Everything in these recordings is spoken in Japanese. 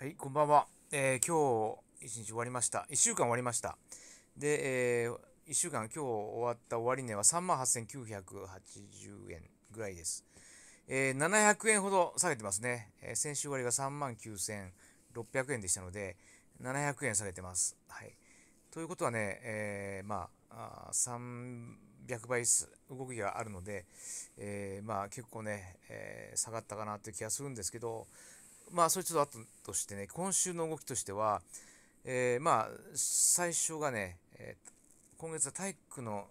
はい、こんばんは。えー、今日一日終わりました。1週間終わりました。で、えー、1週間今日終わった終値は38,980円ぐらいです。えー、700円ほど下げてますね。えー、先週割が39,600円でしたので、700円下げてます。はい。ということはね、えー、まあ、あ300倍動きがあるので、えー、まあ結構ね、えー、下がったかなという気がするんですけど、まあ、それちょっと後としてね、今週の動きとしては、えー、まあ、最初がね、えー、今月は体育の、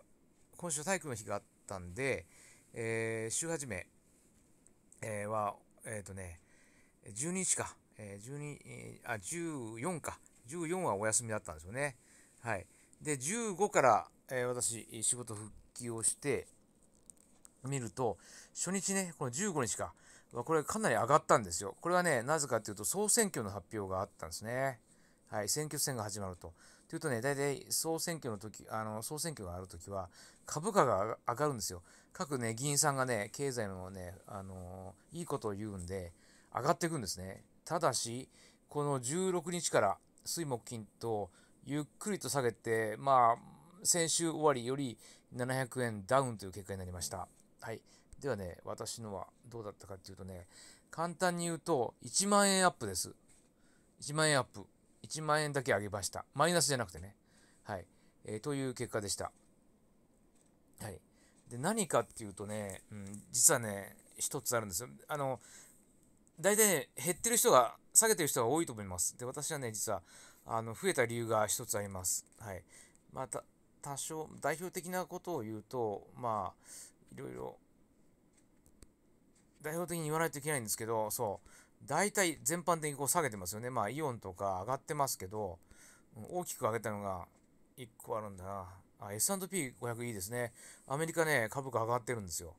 今週体育の日があったんで、えー、週始め、えは、えっ、ー、とね、12日か、えー、12、えあ、14か、14はお休みだったんですよね。はい。で、15から、えー、私、仕事復帰をして、見ると、初日ね、この15日か、これかなり上がったんですよ。これはね、なぜかというと、総選挙の発表があったんですね。はい、選挙戦が始まると。というとね、大体総選挙の時、あの、総選挙がある時は、株価が上がるんですよ。各ね、議員さんがね、経済のね、あのー、いいことを言うんで、上がっていくんですね。ただし、この16日から、水木金と、ゆっくりと下げて、まあ、先週終わりより700円ダウンという結果になりました。はい。ではね、私のはどうだったかっていうとね、簡単に言うと、1万円アップです。1万円アップ。1万円だけ上げました。マイナスじゃなくてね。はい。えー、という結果でした。はい。で、何かっていうとね、うん、実はね、一つあるんですよ。あの、大体ね、減ってる人が、下げてる人が多いと思います。で、私はね、実は、あの、増えた理由が一つあります。はい。また、多少、代表的なことを言うと、まあ、いろいろ、代表的に言わないといけないんですけど、そう、大体全般的にこう下げてますよね。まあ、イオンとか上がってますけど、大きく上げたのが1個あるんだな。あ、S&P500 いいですね。アメリカね、株価上がってるんですよ。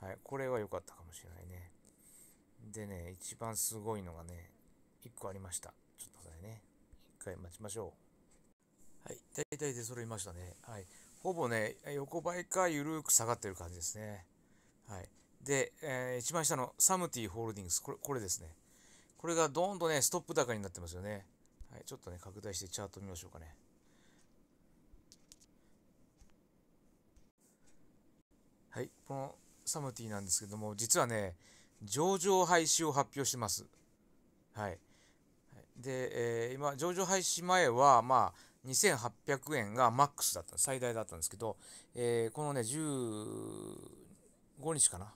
はい、これは良かったかもしれないね。でね、一番すごいのがね、1個ありました。ちょっと待ってね。1回待ちましょう。はい、大体出揃いましたね。はい。ほぼね、横ばいか緩く下がってる感じですね。はい。で、えー、一番下のサムティホールディングス、これこれですね。これがどんどんね、ストップ高になってますよね。はい、ちょっとね、拡大してチャート見ましょうかね。はい、このサムティなんですけども、実はね、上場廃止を発表してます。はい。で、えー、今、上場廃止前は、まあ、2800円がマックスだった、最大だったんですけど、えー、このね、15日かな、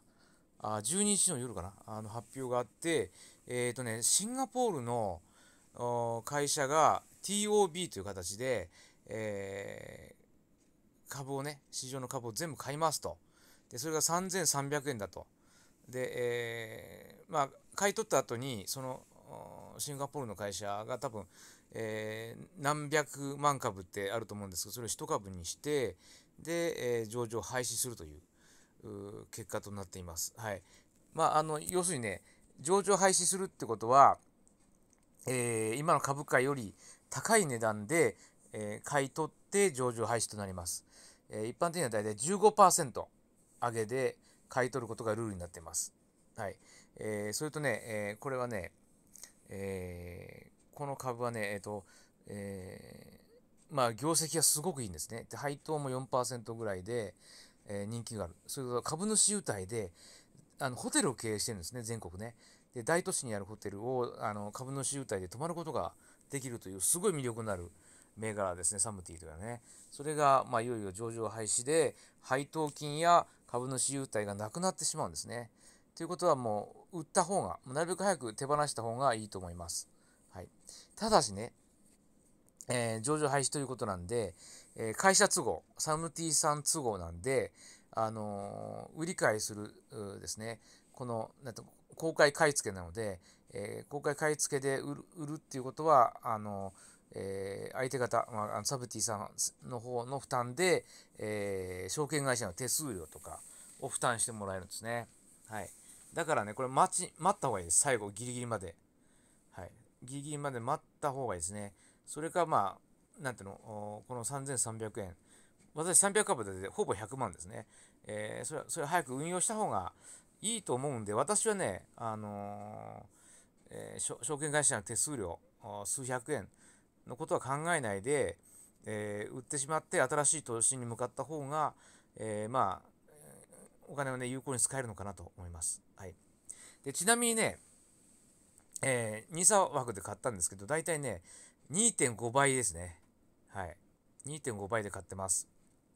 あ12日の夜かな、あの発表があって、えー、とね、シンガポールの会社が TOB という形で、えー、株をね、市場の株を全部買いますと。で、それが3300円だと。で、えー、まあ、買い取った後に、その、シンガポールの会社が多分、えー、何百万株ってあると思うんですけど、それを1株にして、で、えー、上場廃止するという。結果となっています。はい。まあ、あの、要するにね、上場廃止するってことは、えー、今の株価より高い値段で、えー、買い取って上場廃止となります。えー、一般的には大体15%上げで買い取ることがルールになっています。はい。えー、それとね、えー、これはね、えー、この株はね、えっ、ー、と、えー、まあ、業績がすごくいいんですね。で配当も4%ぐらいで、えー、人気がある。それから株主優待で、あのホテルを経営してるんですね、全国ね。で、大都市にあるホテルをあの株主優待で泊まることができるという、すごい魅力のある銘柄ですね、サムティというのはね。それが、まあ、いよいよ上場廃止で、配当金や株主優待がなくなってしまうんですね。ということはもう、売った方が、なるべく早く手放した方がいいと思います。はい。ただしね、えー、上場廃止ということなんで、えー、会社都合、サムティさん都合なんで、あのー、売り買いするですね、この、なんと、公開買い付けなので、えー、公開買い付けで売る売るっていうことは、あのえー、相手方、まあ、のサブティさんの方の負担で、えー、証券会社の手数料とかを負担してもらえるんですね。はい。だからね、これ待ち、待った方がいいです。最後、ギリギリまで。はい。ギリギリまで待った方がいいですね。それか、まあ、なんていうの、この3300円、私300株でほぼ100万ですね。えー、それそれ早く運用した方がいいと思うんで、私はね、あのー、えー、証券会社の手数料、数百円のことは考えないで、えー、売ってしまって新しい投資に向かった方が、えー、まあ、お金をね、有効に使えるのかなと思います。はい。で、ちなみにね、えー、NISA 枠で買ったんですけど、大体ね、2.5倍ですね。はい。2.5倍で買ってます。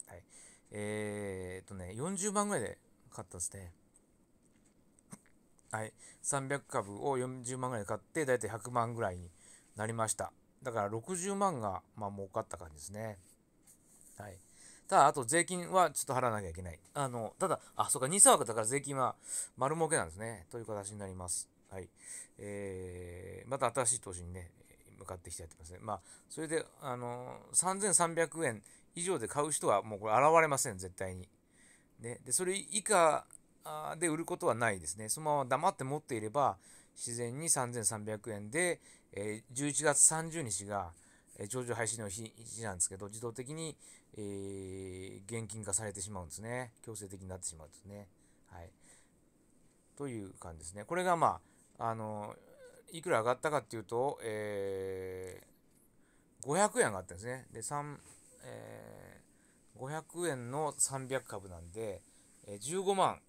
はい。えー、っとね、40万ぐらいで買ったんですね。はい。300株を40万ぐらいで買って、だいたい100万ぐらいになりました。だから60万が、まあ、儲かった感じですね。はい。ただ、あと税金はちょっと払わなきゃいけない。あの、ただ、あ、そうか、2差枠だから税金は丸儲けなんですね。という形になります。はい。えー、また新しい投資にね、買ってきてやってますね。まあ、それで、あのー、3300円以上で買う人はもうこれ現れません、絶対に。ね、で、それ以下で売ることはないですね。そのまま黙って持っていれば、自然に3300円で、えー、11月30日が、えー、上場廃止の日なんですけど、自動的に、えー、現金化されてしまうんですね。強制的になってしまうんですね。はい。という感じですね。これがまあ、あのーいくら上がったかっていうと、えー、500円上がったんですね。で、えー、500円の300株なんで、えー、15万、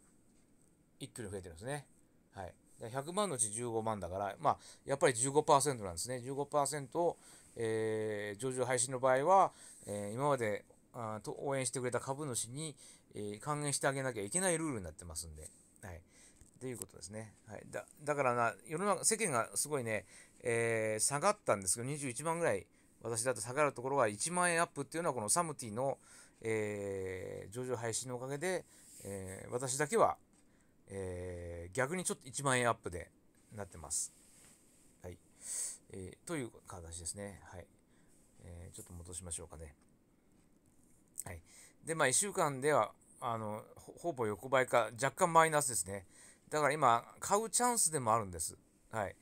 一挙に増えてるんですね。はい。100万のうち15万だから、まあ、やっぱり15%なんですね。15%を、えー、上場廃止の場合は、えー、今まであと応援してくれた株主に、えー、還元してあげなきゃいけないルールになってますんで、はい。ていうことですね。はい、だだからな、世の中、世間がすごいね、えー、下がったんですけど、21万ぐらい、私だと下がるところが1万円アップっていうのは、このサムティの、えー、上場配信のおかげで、えー、私だけは、えー、逆にちょっと1万円アップでなってます。はい。えー、という形ですね。はい。えー、ちょっと戻しましょうかね。はい。で、まあ、1週間では、あの、ほぼ横ばいか、若干マイナスですね。だから今、買うチャンスでもあるんです。はい。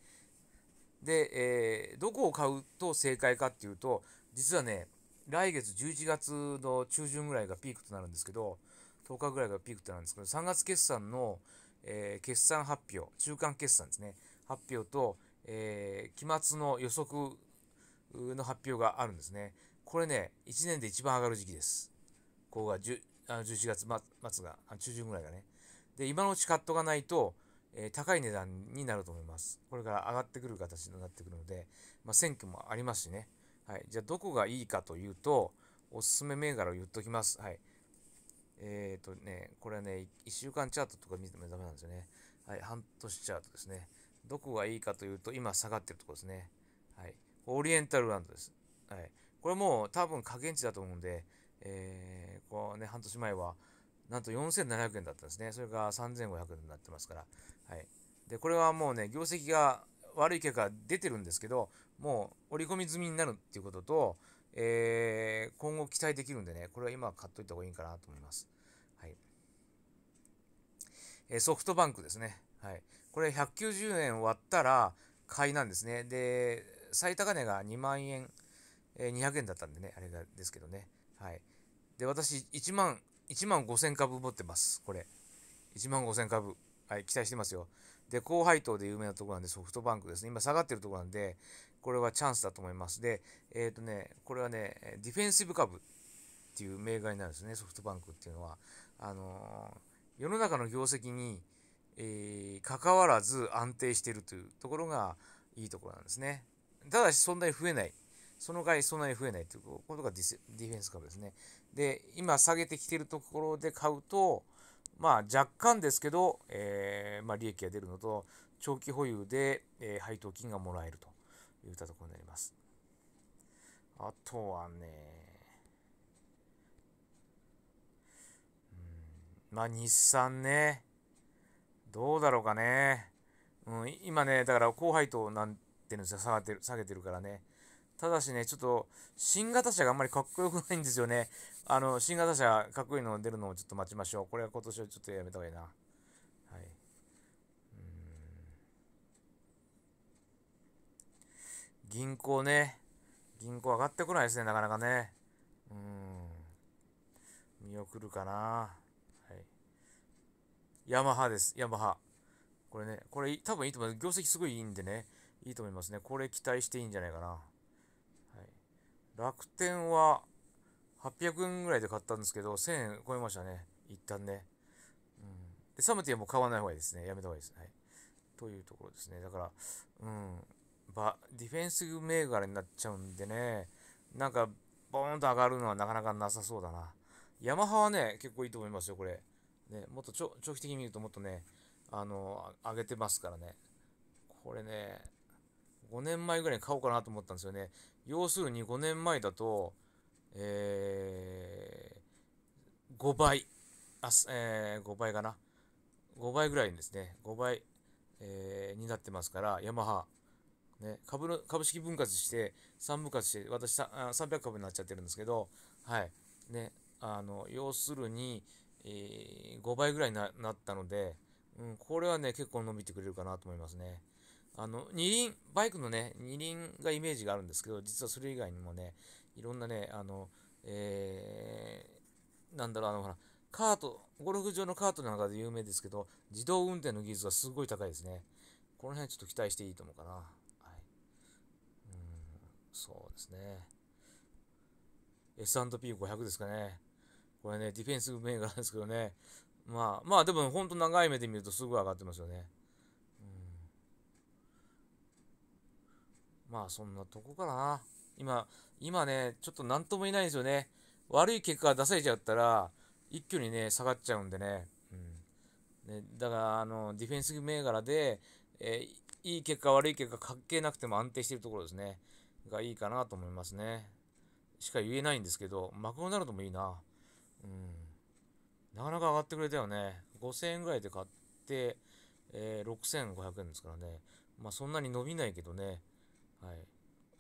で、えー、どこを買うと正解かっていうと、実はね、来月11月の中旬ぐらいがピークとなるんですけど、10日ぐらいがピークとなるんですけど、3月決算の、えー、決算発表、中間決算ですね、発表と、えー、期末の予測の発表があるんですね。これね、1年で一番上がる時期です。ここが10あの11月末が、中旬ぐらいがね。で、今のうちカットがないと、えー、高い値段になると思います。これから上がってくる形になってくるので、まあ、選挙もありますしね。はい。じゃあ、どこがいいかというと、おすすめ銘柄を言っときます。はい。えっ、ー、とね、これはね、1週間チャートとか見てもダメなんですよね。はい。半年チャートですね。どこがいいかというと、今下がってるとこですね。はい。オリエンタルランドです。はい。これもう多分加減値だと思うんで、えー、こうね、半年前は、なんと4700円だったんですね。それが3500円になってますから。はい。で、これはもうね、業績が悪い結果出てるんですけど、もう折り込み済みになるっていうことと、えー、今後期待できるんでね、これは今買っといた方がいいかなと思います。はい。えー、ソフトバンクですね。はい。これ190円割ったら買いなんですね。で、最高値が2万円、えー、200円だったんでね、あれがですけどね。はい。で、私1万1万5000株持ってます、これ。1万5000株。はい、期待してますよ。で、高配当で有名なところなんで、ソフトバンクですね。今下がってるところなんで、これはチャンスだと思います。で、えっ、ー、とね、これはね、ディフェンシブ株っていう銘柄になるんですね、ソフトバンクっていうのは。あのー、世の中の業績に、えー、関わらず安定してるというところがいいところなんですね。ただし、そんなに増えない。その代わりそんなに増えないということがディディフェンス株ですね。で、今下げてきてるところで買うと、まあ、若干ですけど、えー、まあ、利益が出るのと、長期保有で、えー、配当金がもらえるといったところになります。あとはね、うん、まあ、日産ね、どうだろうかね。うん、今ね、だから高配当なんていうんですか、下がってる、下げてるからね。ただしね、ちょっと、新型車があんまりかっこよくないんですよね。あの、新型車、かっこいいの出るのをちょっと待ちましょう。これは今年はちょっとやめた方がいいな。はい。銀行ね。銀行上がってこないですね、なかなかね。うん。見送るかな。はい。ヤマハです、ヤマハ。これね、これ多分いいと思います。業績すごいいいんでね、いいと思いますね。これ期待していいんじゃないかな。楽天は800円ぐらいで買ったんですけど、1000円超えましたね。一旦ね。うん。で、サムティはもう買わない方がいいですね。やめた方がいいです。はい。というところですね。だから、うん。ば、ディフェンス銘柄になっちゃうんでね、なんか、ボーンと上がるのはなかなかなさそうだな。ヤマハはね、結構いいと思いますよ、これ。ね、もっと長期的に見るともっとね、あの、上げてますからね。これね、5年前ぐらいに買おうかなと思ったんですよね。要するに5年前だと、えー、5倍、あ、えー、5倍かな。5倍ぐらいですね。5倍、えー、になってますから、ヤマハ。ね、株の株式分割して、3分割して、私300株になっちゃってるんですけど、はい。ね、あの、要するに、えー、5倍ぐらいになったので、うん、これはね、結構伸びてくれるかなと思いますね。あの、二輪、バイクのね、二輪がイメージがあるんですけど、実はそれ以外にもね、いろんなね、あの、えー、なんだろう、あの、ほら、カート、ゴルフ場のカートの中で有名ですけど、自動運転の技術がすごい高いですね。この辺ちょっと期待していいと思うかな。はい。うん、そうですね。S&P500 ですかね。これね、ディフェンス銘柄ですけどね。まあ、まあでも本当長い目で見るとすぐ上がってますよね。まあそんなとこかな。今、今ね、ちょっと何とも言えないんですよね。悪い結果出されちゃったら、一挙にね、下がっちゃうんでね。うん、ねだから、あの、ディフェンス銘柄で、えー、いい結果、悪い結果、関係なくても安定してるところですね。がいいかなと思いますね。しか言えないんですけど、マクドナルドもいいな。うん。なかなか上がってくれたよね。5000円ぐらいで買って、えー、6500円ですからね。まあそんなに伸びないけどね。はい。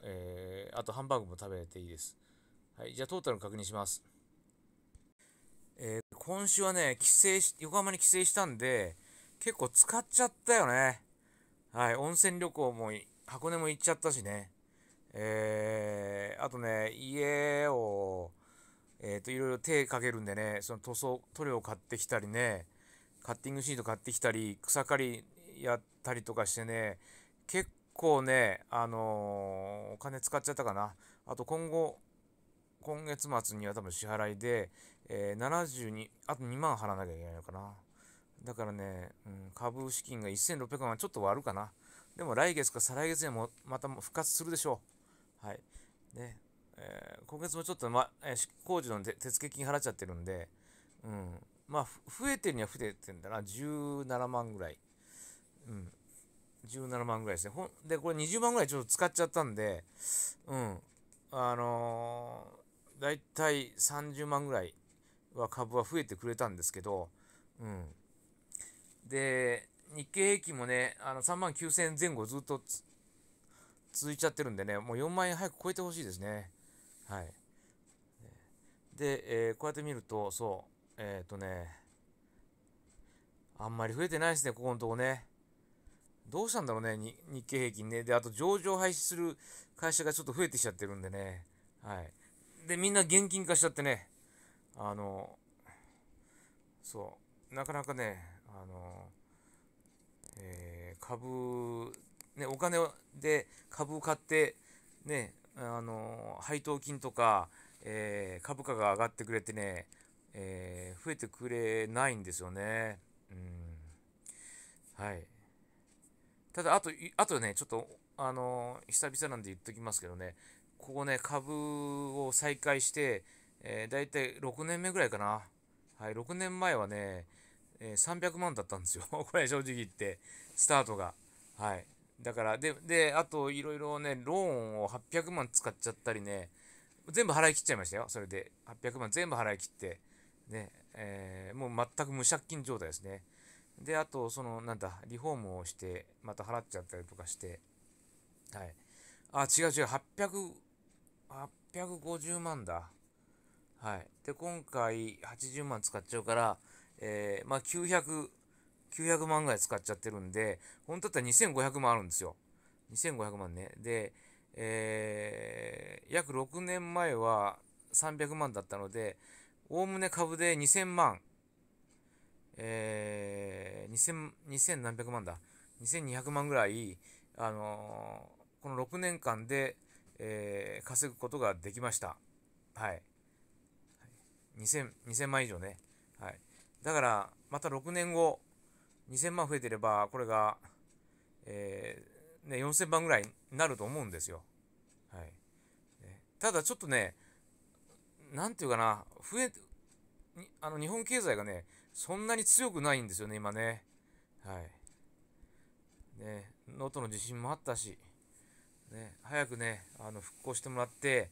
えー、あとハンバーグも食べていいです。はい。じゃあトータル確認します。えー、今週はね、帰省し、横浜に帰省したんで、結構使っちゃったよね。はい。温泉旅行も、箱根も行っちゃったしね。えー、あとね、家を、えっ、ー、と、いろいろ手かけるんでね、その塗装、塗料買ってきたりね、カッティングシート買ってきたり、草刈りやったりとかしてね、結構ね、あのー、お金使っちゃったかな。あと今後、今月末には多分支払いで、えー、72、あと2万払わなきゃいけないのかな。だからね、うん、株資金が1600万ちょっと割るかな。でも来月か再来月にもまた復活するでしょう。はい。ね。えー、今月もちょっと、ま、え工事の手付金払っちゃってるんで、うん。まあ、増えてるには増えてるんだな。17万ぐらい。うん。17万ぐらいですね。ほんで、これ20万ぐらいちょっと使っちゃったんで、うん。あのー、だいたい30万ぐらいは株は増えてくれたんですけど、うん。で、日経平均もね、あの3万9000円前後ずっと続いちゃってるんでね、もう4万円早く超えてほしいですね。はい。で、えー、こうやって見ると、そう、えっ、ー、とね、あんまり増えてないですね、ここのとこね。どうしたんだろうね、日経平均ね。で、あと上場廃止する会社がちょっと増えてきちゃってるんでね。はい。で、みんな現金化しちゃってね。あの、そう、なかなかね、あの、えー、株、ね、お金で株を買って、ね、あの、配当金とか、えー、株価が上がってくれてね、えー、増えてくれないんですよね。うん。はい。ただ、あと、あとね、ちょっと、あのー、久々なんで言っときますけどね、ここね、株を再開して、え大体6年目ぐらいかな。はい、6年前はね、えー、300万だったんですよ。これ正直言って、スタートが。はい。だから、で、で、あと、いろいろね、ローンを800万使っちゃったりね、全部払い切っちゃいましたよ。それで、800万全部払い切って、ね、えー、もう全く無借金状態ですね。で、あと、その、なんだ、リフォームをして、また払っちゃったりとかして、はい。あ、違う違う、800、850万だ。はい。で、今回、80万使っちゃうから、えー、まあ、900、900万ぐらい使っちゃってるんで、本当だったら2500万あるんですよ。2500万ね。で、えー、約6年前は300万だったので、おおむね株で2000万えー、2000, 2000何百万だ、2200万ぐらい、あのー、この6年間で、えー、稼ぐことができました。はい。2000, 2000万以上ね。はい。だから、また6年後、2000万増えてれば、これが、えー、ね、4000万ぐらいになると思うんですよ。はい。ただちょっとね、何て言うかな、増え、あの日本経済がね、そんなに強くないんですよね、今ね。はい。ね、能登の地震もあったし、ね、早くね、あの、復興してもらって、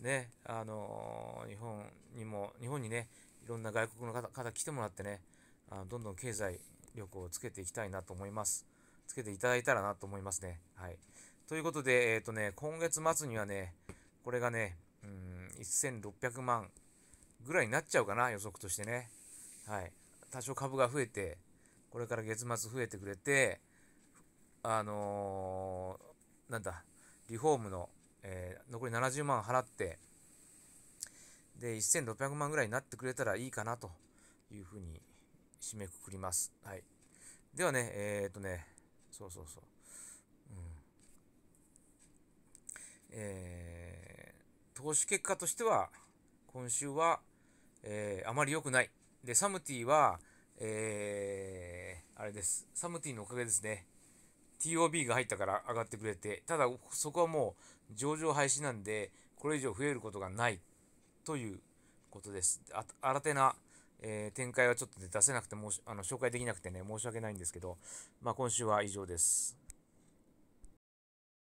ね、あのー、日本にも、日本にね、いろんな外国の方方来てもらってね、あのどんどん経済力をつけていきたいなと思います。つけていただいたらなと思いますね。はい。ということで、えっ、ー、とね、今月末にはね、これがね、うん、1600万ぐらいになっちゃうかな、予測としてね。はい、多少株が増えて、これから月末増えてくれて、あのー、なんだ、リフォームの、えー、残り70万払って、で、1600万ぐらいになってくれたらいいかなというふうに締めくくります。はい。ではね、えー、っとね、そうそうそう。うん。えー、投資結果としては、今週は、えー、あまり良くない。で、サムティは、えー、あれです。サムティのおかげですね。TOB が入ったから上がってくれて、ただそこはもう上場廃止なんで、これ以上増えることがないということです。あ新手な、えー、展開はちょっと出せなくてもあの、紹介できなくてね、申し訳ないんですけど、まあ今週は以上です。